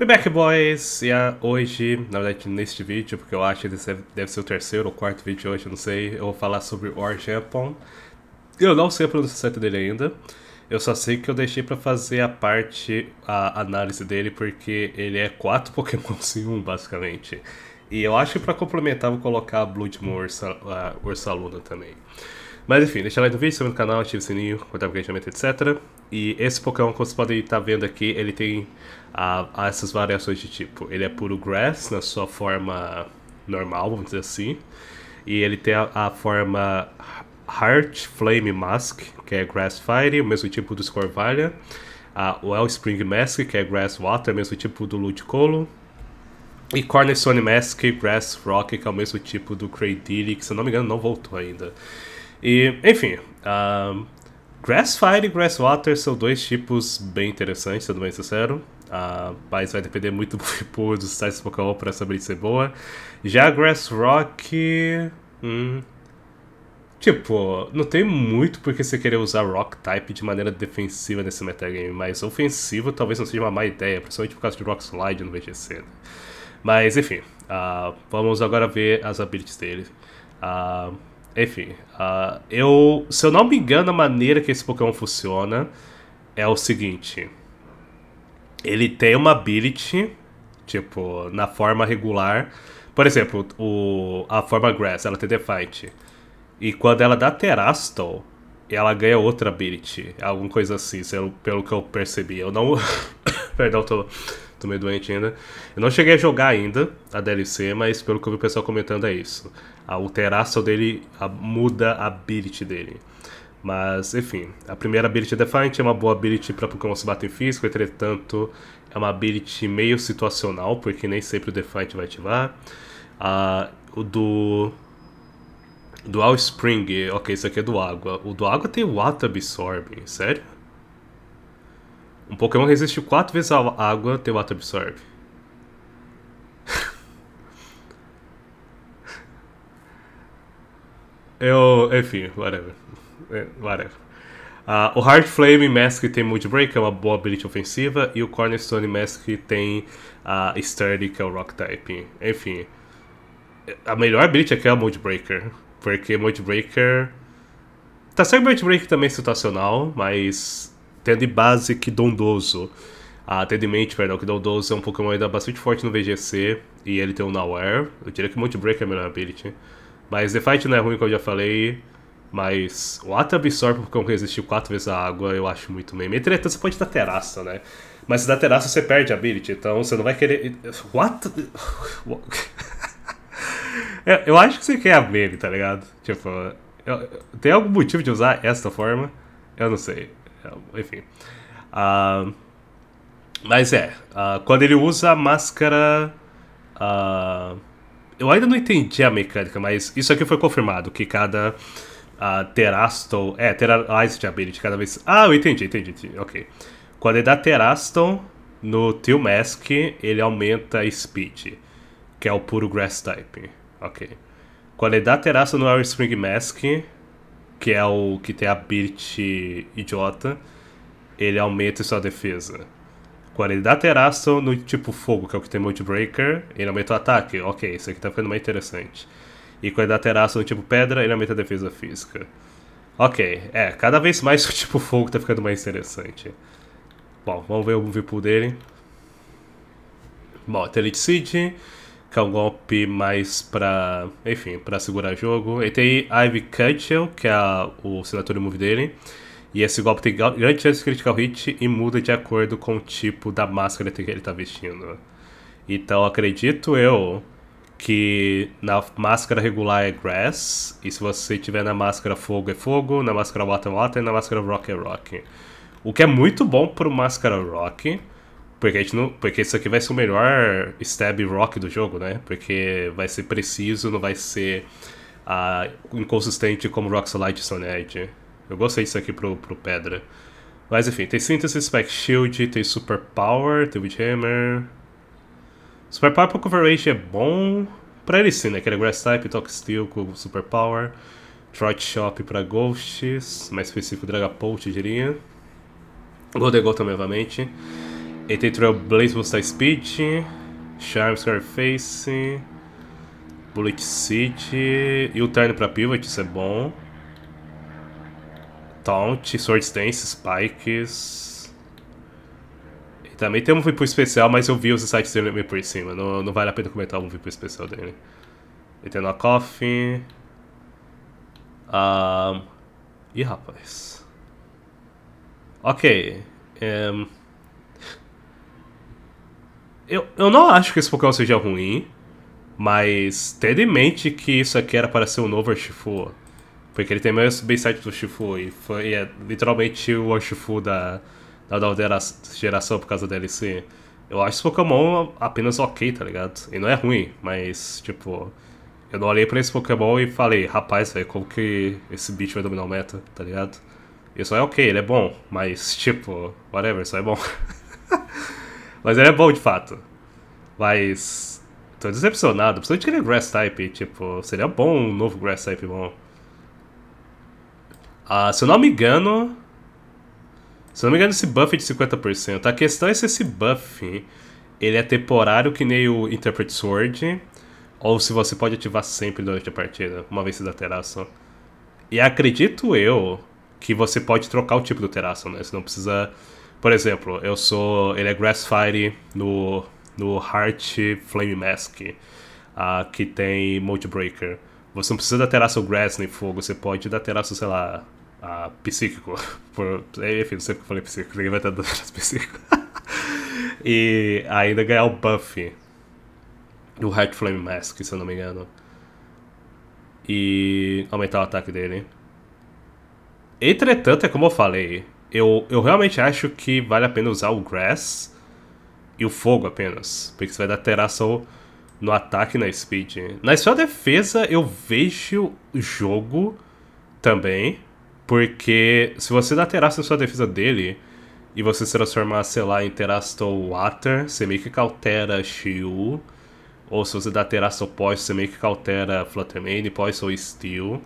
We back, boys! E yeah, hoje, na verdade, neste vídeo, porque eu acho que deve, deve ser o terceiro ou quarto vídeo hoje, não sei, eu vou falar sobre War Eu não sei a pronúncia certa dele ainda, eu só sei que eu deixei pra fazer a parte, a análise dele, porque ele é quatro pokémons em um, basicamente. E eu acho que pra complementar, vou colocar a Blood Moon Ursa, ah, Ursaluna também. Mas enfim, deixa like no vídeo, se no canal, ative o sininho, contar o engajamento, etc. E esse Pokémon, como vocês podem estar tá vendo aqui, ele tem ah, ah, essas variações de tipo. Ele é puro Grass, na sua forma normal, vamos dizer assim. E ele tem a, a forma Heart Flame Mask, que é Grass Fire, o mesmo tipo do Scorvalia. A ah, Wellspring Mask, que é Grass Water, mesmo tipo do Ludicolo. E Cornerstone Mask, Grass Rock, que é o mesmo tipo do Craydilly, que se eu não me engano não voltou ainda. E, enfim, grass fire e grass water são dois tipos bem interessantes, sendo bem sincero. Uh, mas vai depender muito do tipo dos sites Pokémon para essa build ser é boa. Já Grass Rock. Hum, tipo, não tem muito porque você querer usar Rock Type de maneira defensiva nesse metagame, mas ofensivo talvez não seja uma má ideia, principalmente por causa de Rock Slide no VGC. Né? Mas enfim, uh, vamos agora ver as habilidades dele. Uh, enfim, uh, eu, se eu não me engano, a maneira que esse Pokémon funciona é o seguinte: ele tem uma ability, tipo, na forma regular. Por exemplo, o, a forma Grass, ela tem defight E quando ela dá Terastal, ela ganha outra ability, alguma coisa assim, pelo que eu percebi. Eu não. Perdão, tô tô meio doente ainda. Eu não cheguei a jogar ainda a DLC, mas pelo que eu vi o pessoal comentando é isso. A, o dele a, muda a ability dele. Mas, enfim, a primeira ability Defiant é uma boa ability para Pokémon se em físico, entretanto, é uma ability meio situacional, porque nem sempre o Defiant vai ativar. Ah, o do. dual Spring, ok, isso aqui é do Água. O do Água tem Water Absorb, sério? Um Pokémon resiste 4 vezes a água, teu ato absorve. Eu, enfim, whatever. É, whatever. Uh, o Hard Flame Mask tem Mood Break, é uma boa habilidade ofensiva, e o Cornerstone Mask tem a uh, Sturdy, que é o Rock Type. Enfim, a melhor habilidade aqui é a Mood Breaker, porque Mood Breaker. Tá certo, Mood Breaker também é situacional, mas tendo de base que Dondoso. Ah, tendo em mente, perdão, que Dondoso é um Pokémon ainda bastante forte no VGC e ele tem um Nowhere. Eu diria que Monte Break é a melhor ability. Mas The Fight não é ruim, como eu já falei. Mas o Ata absorve porque Pokémon resistiu quatro vezes a água, eu acho muito meme. Entretanto, você pode dar terraça, né? Mas se dá terraça, você perde a ability, então você não vai querer. What? É, eu acho que você quer a meme, tá ligado? Tipo, eu... tem algum motivo de usar esta forma? Eu não sei. É, enfim. Uh, mas é, uh, quando ele usa a máscara. Uh, eu ainda não entendi a mecânica, mas isso aqui foi confirmado: que cada uh, Teraston. É, Teraston de Ability, cada vez. Ah, eu entendi, entendi, entendi. ok. Quando ele dá Teraston no Tio Mask, ele aumenta a Speed, que é o puro Grass Type, ok. Quando ele dá Teraston no Air Spring Mask, que é o que tem a Birt idiota, ele aumenta sua defesa. Quando ele dá terraço no tipo fogo, que é o que tem multibreaker, ele aumenta o ataque. Ok, isso aqui tá ficando mais interessante. E quando ele dá terraço no tipo pedra, ele aumenta a defesa física. Ok, é, cada vez mais o tipo fogo tá ficando mais interessante. Bom, vamos ver o move pool dele. Bom, Telite Seed que é um golpe mais pra, enfim, pra segurar jogo. E tem Ivy Cutchell, que é a, o signature move dele. E esse golpe tem grande chance de critical hit e muda de acordo com o tipo da máscara que ele tá vestindo. Então acredito eu que na máscara regular é grass, e se você tiver na máscara fogo é fogo, na máscara water é water e na máscara rock é rock. O que é muito bom pro máscara rock, porque, a gente não, porque isso aqui vai ser o melhor stab rock do jogo, né? Porque vai ser preciso, não vai ser uh, inconsistente como Rock Slide e Eu gostei disso aqui pro, pro Pedra. Mas enfim, tem síntese, Spike Shield, tem Super Power, tem Hammer Super Power pro Coverage é bom pra ele sim, né? Que ele é Grass Type, Talk Steel com Super Power. Trot Shop pra Ghosts, mais específico Dragapult, diria. Goldegol também, obviamente. ET Trailblaze Mustang Speed, Charm Scarface, Bullet City e o Turn pra Pivot, isso é bom. Taunt, Sword Stance, Spikes. E também tem um VIP especial, mas eu vi os sites dele meio por cima, não, não vale a pena comentar um VIP especial dele. E tem knockoff. Um, ah, Ih, rapaz. Ok. Um, eu, eu não acho que esse Pokémon seja ruim, mas tendo em mente que isso aqui era para ser um novo Urshifu, porque ele tem meio site do Urshifu e, foi, e é literalmente o Urshifu da, da geração por causa da DLC. Eu acho esse Pokémon apenas ok, tá ligado? E não é ruim, mas, tipo, eu não olhei pra esse Pokémon e falei, rapaz, velho, como que esse bicho vai dominar o meta, tá ligado? Isso é ok, ele é bom, mas, tipo, whatever, isso é bom. Mas ele é bom de fato. Mas. Tô decepcionado, Precisa de ele Grass Type. Tipo, seria bom um novo Grass Type bom. Ah, se eu não me engano. Se eu não me engano, esse buff é de 50%. A questão é se esse buff ele é temporário, que nem o Interpret Sword, ou se você pode ativar sempre durante a partida, uma vez da teração. E acredito eu que você pode trocar o tipo do teração, né? Você não precisa por exemplo, eu sou. Ele é Grass Fire no, no Heart Flame Mask, uh, que tem Multibreaker. Você não precisa dar terraço Grass nem fogo, você pode dar terraço, sei lá, uh, psíquico. Por, enfim, não sei porque eu falei psíquico, ninguém vai estar dando psíquico. e ainda ganhar o buff do Heart Flame Mask, se eu não me engano. E aumentar o ataque dele. Entretanto, é como eu falei, eu, eu realmente acho que vale a pena usar o Grass e o Fogo apenas. Porque você vai dar teração no ataque e na speed. Na sua defesa, eu vejo o jogo também. Porque se você dar teraço na sua defesa dele e você se transformar, sei lá, em Terastal Water, você meio que cautera Shiu. Ou se você dá Terastal Poison, você meio que cautera Fluttermane, Poison ou Steel.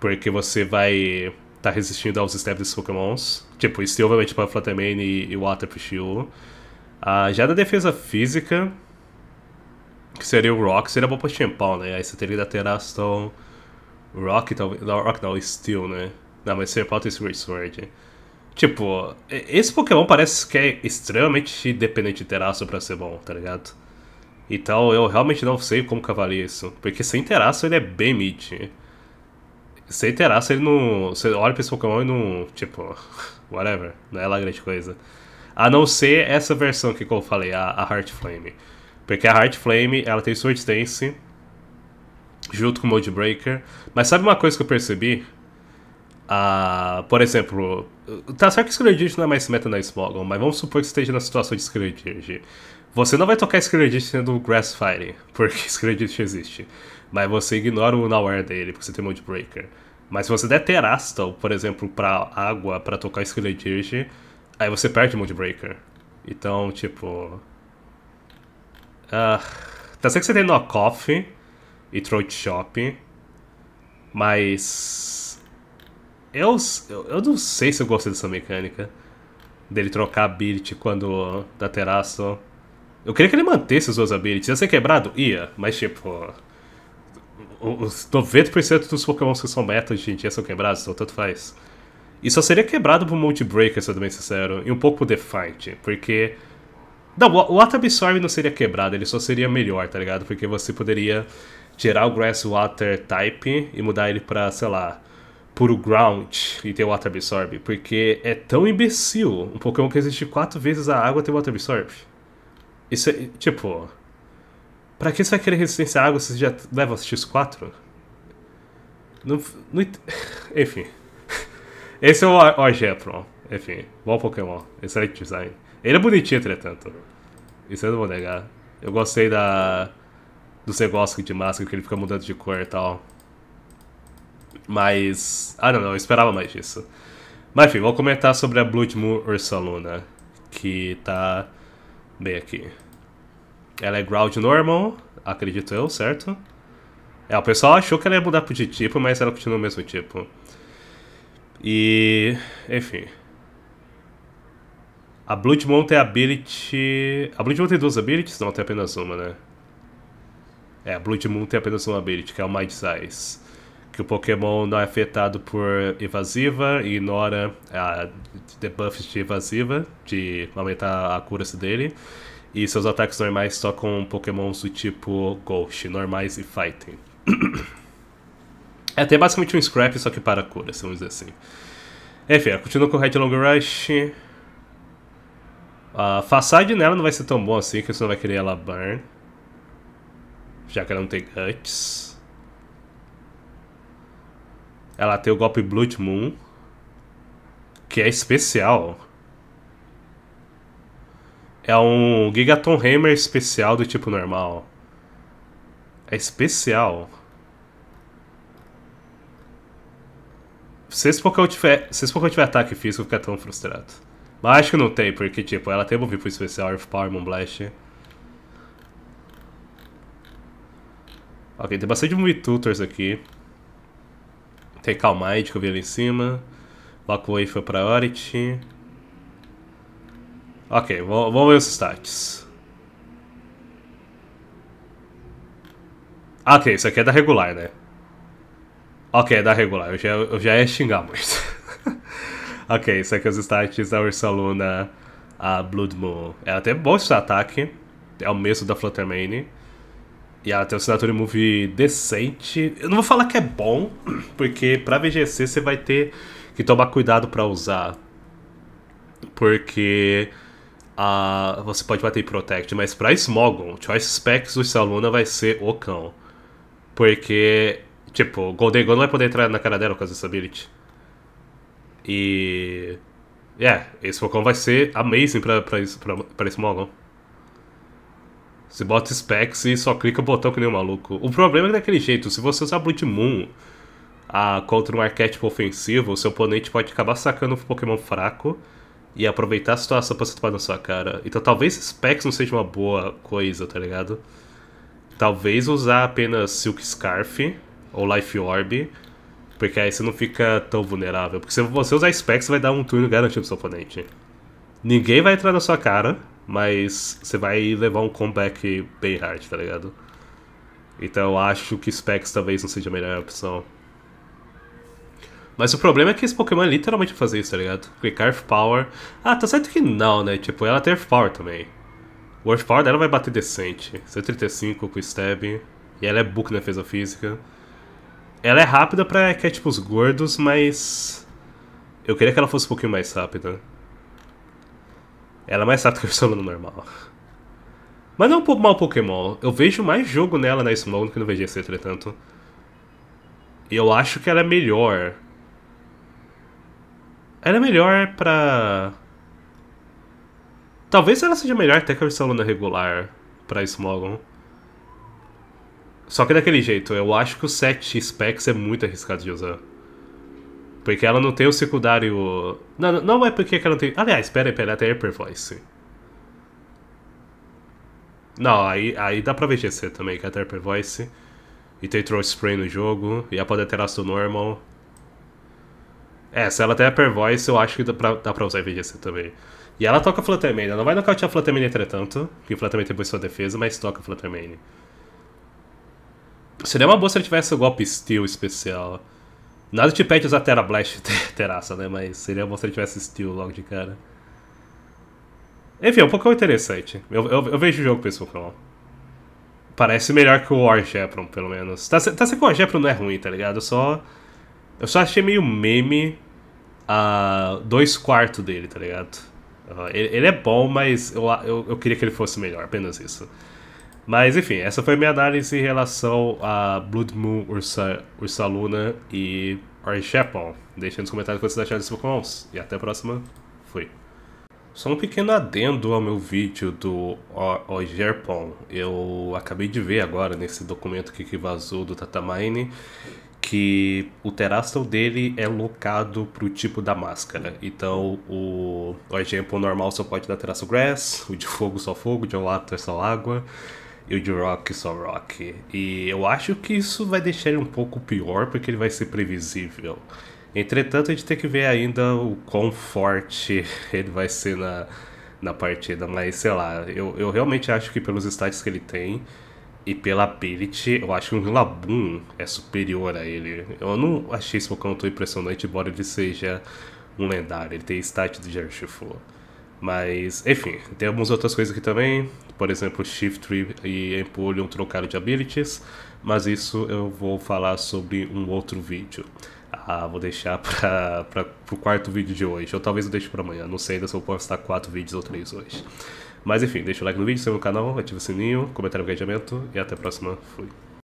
Porque você vai tá resistindo aos steps desses pokémons. Tipo, Steel obviamente para Flatamane e, e Water pro Shiu. Ah, já da defesa física, que seria o Rock, seria bom pro Champão, né? Aí você teria da stone Rock talvez... Não, Rock não, Steel, né? Não, mas Champão tem Great Sword. Tipo, esse Pokémon parece que é extremamente dependente de Terastone pra ser bom, tá ligado? Então eu realmente não sei como cavalar isso. Porque sem Terastone ele é bem mid. Sei terá se ele não. Você olha pra esse Pokémon e não. Tipo, whatever. Não é lá grande coisa. A não ser essa versão que, como eu falei, a, a Heart Flame. Porque a Heart Flame ela tem Sword Dance junto com o Mode Breaker. Mas sabe uma coisa que eu percebi? Ah, por exemplo, tá certo que Skrillidish não é mais meta na Smoggle, mas vamos supor que esteja na situação de Skrillidish. Você não vai tocar Skrillidish sendo Grass Fighting, porque Skrillidish existe. Mas você ignora o Nowhere dele, porque você tem Mode Breaker. Mas se você der Terastal, por exemplo, pra água, para tocar Skeledirge, aí você perde Moonbreaker. Então, tipo... Ah, tá certo que você tem Knock Off e Throat Shop, mas... Eu, eu, eu não sei se eu gostei dessa mecânica dele trocar ability quando dá Terastal. Eu queria que ele mantesse as duas abilities. Ia ser quebrado? Ia, mas tipo os 90% dos Pokémons que são meta hoje em dia são quebrados, então tanto faz. E só seria quebrado pro Mode Breaker, sendo bem sincero, e um pouco pro Defiant, porque. Não, o absorb não seria quebrado, ele só seria melhor, tá ligado? Porque você poderia tirar o Grass Water Type e mudar ele pra, sei lá, puro Ground e ter o Water Absorb. Porque é tão imbecil um Pokémon que existe quatro vezes a água ter o Water Absorb. Isso é, tipo. Pra que você vai querer resistência à água se você já leva X4? Não, não Enfim. Esse é o Orgepron. É enfim, bom Pokémon. Excelente design. Ele é bonitinho, entretanto. Isso eu não vou negar. Eu gostei da... Dos negócios de máscara, que ele fica mudando de cor e tal. Mas... Ah, não, não. Eu esperava mais disso. Mas, enfim, vou comentar sobre a Blood Moon Ursaluna. Que tá... Bem aqui. Ela é ground normal, acredito eu, certo? É, o pessoal achou que ela ia mudar de tipo, mas ela continua o mesmo tipo. E. Enfim. A Bloodmon tem tem ability. A Bloodmon tem duas abilities? Não, tem apenas uma, né? É, a Bloodmon tem apenas uma ability, que é o Mind Size. Que o Pokémon não é afetado por evasiva e ignora a ah, debuffs de evasiva, de aumentar a cura dele. E seus ataques normais só com pokémons do tipo Ghost, normais e Fighting. é até basicamente um Scrap, só que para cura, vamos dizer assim. Enfim, é, continua com o Long Rush. A Façade nela não vai ser tão bom assim, que você não vai querer ela burn. Já que ela não tem Guts. Ela tem o golpe Blood Moon. Que é especial. É um Gigaton Hammer especial do tipo normal. É especial. Se esse Pokémon tiver, se esse Pokémon tiver ataque físico, eu fica tão frustrado. Mas acho que não tem, porque tipo, ela tem movido pro especial Earth Power Moonblast. Ok, tem bastante Movie Tutors aqui. Tem Calmite que eu vi ali em cima. Vacuei foi Priority. Ok, vamos ver os stats. Ah, ok, isso aqui é da regular, né? Ok, é da regular. Eu já, eu já ia xingar muito. ok, isso aqui é os stats da Luna, a Blood Moon. Ela tem bom esse ataque. É o mesmo da Fluttermane. E ela tem um assinatura move decente. Eu não vou falar que é bom, porque pra VGC você vai ter que tomar cuidado pra usar. Porque Uh, você pode bater em Protect, mas pra Smogon, Choice Specs do Saluna vai ser o cão. Porque, tipo, Golden Gun não vai poder entrar na cara dela com essa dessa ability. E. É, yeah, esse Focão vai ser amazing pra, pra, pra, pra Smogon. Você bota specs e só clica o botão que nem um maluco. O problema é daquele jeito, se você usar Blood Moon contra um arquétipo ofensivo, o seu oponente pode acabar sacando um Pokémon fraco e aproveitar a situação pra se tomar na sua cara. Então talvez specs não seja uma boa coisa, tá ligado? Talvez usar apenas Silk Scarf ou Life Orb, porque aí você não fica tão vulnerável. Porque se você usar specs, vai dar um turno garantido pro seu oponente. Ninguém vai entrar na sua cara, mas você vai levar um comeback bem hard, tá ligado? Então eu acho que specs talvez não seja a melhor opção. Mas o problema é que esse Pokémon é literalmente fazer isso, tá ligado? Porque Earth Power. Ah, tá certo que não, né? Tipo, ela tem Earth Power também. O Earth Power dela vai bater decente. 135 com Stab. E ela é book na defesa física. Ela é rápida pra que é tipo os gordos, mas. Eu queria que ela fosse um pouquinho mais rápida. Ela é mais rápida que o Solano normal. Mas não é um mal Pokémon. Eu vejo mais jogo nela na Smoke do que no VGC, entretanto. E eu acho que ela é melhor ela é melhor pra. Talvez ela seja melhor até que a versão Luna regular pra Smogon. Só que daquele jeito, eu acho que o 7 Specs é muito arriscado de usar. Porque ela não tem o secundário. Não, não é porque ela não tem. Aliás, pera aí, pera aí, até Hyper Voice. Não, aí, aí dá pra VGC também, que é até Hyper Voice. E tem Troll Spray no jogo, e a pode ter seu normal. É, se ela tem Upper Voice, eu acho que dá pra, dá pra usar VGC também. E ela toca Fluttermane. Ela não vai nocautear Fluttermane entretanto, porque Fluttermane tem boa sua defesa, mas toca Fluttermane. Seria uma boa se ele tivesse o golpe Steel especial. Nada te pede usar Terra Blast terraça, né? Mas seria bom se ele tivesse Steel logo de cara. Enfim, é um pouco interessante. Eu, eu, eu, vejo o jogo com esse Pokémon. Parece melhor que o Orgepron, pelo menos. Tá, tá sendo que o Orgepron não é ruim, tá ligado? Só eu só achei meio meme a uh, dois quartos dele, tá ligado? Uh, ele, ele, é bom, mas eu, eu, eu, queria que ele fosse melhor, apenas isso. Mas enfim, essa foi minha análise em relação a Blood Moon, Ursa, Ursa Luna e Orange Deixa nos comentários o que vocês acharam desses pokémons. E até a próxima. Fui. Só um pequeno adendo ao meu vídeo do Ogerpon. Eu acabei de ver agora nesse documento que vazou do Tatamine que o terastal dele é locado pro tipo da máscara. Então o, o exemplo normal só pode dar terastal grass, o de fogo só fogo, o de water só água e o de rock só rock. E eu acho que isso vai deixar ele um pouco pior porque ele vai ser previsível. Entretanto, a gente tem que ver ainda o quão forte ele vai ser na, na partida, mas sei lá, eu, eu realmente acho que pelos stats que ele tem e pela Ability, eu acho que o Rillaboom é superior a ele. Eu não achei esse Pokémon tão impressionante, embora ele seja um lendário. Ele tem stat do Gershifu. Mas, enfim, tem algumas outras coisas aqui também. Por exemplo, Shift e Empoleon trocaram de abilities. Mas isso eu vou falar sobre um outro vídeo. Ah, vou deixar para o quarto vídeo de hoje. Ou talvez eu deixe para amanhã. Não sei ainda se eu vou postar quatro vídeos ou três hoje. Mas enfim, deixa o like no vídeo, se no canal, ativa o sininho, comentário, engajamento e até a próxima. Fui.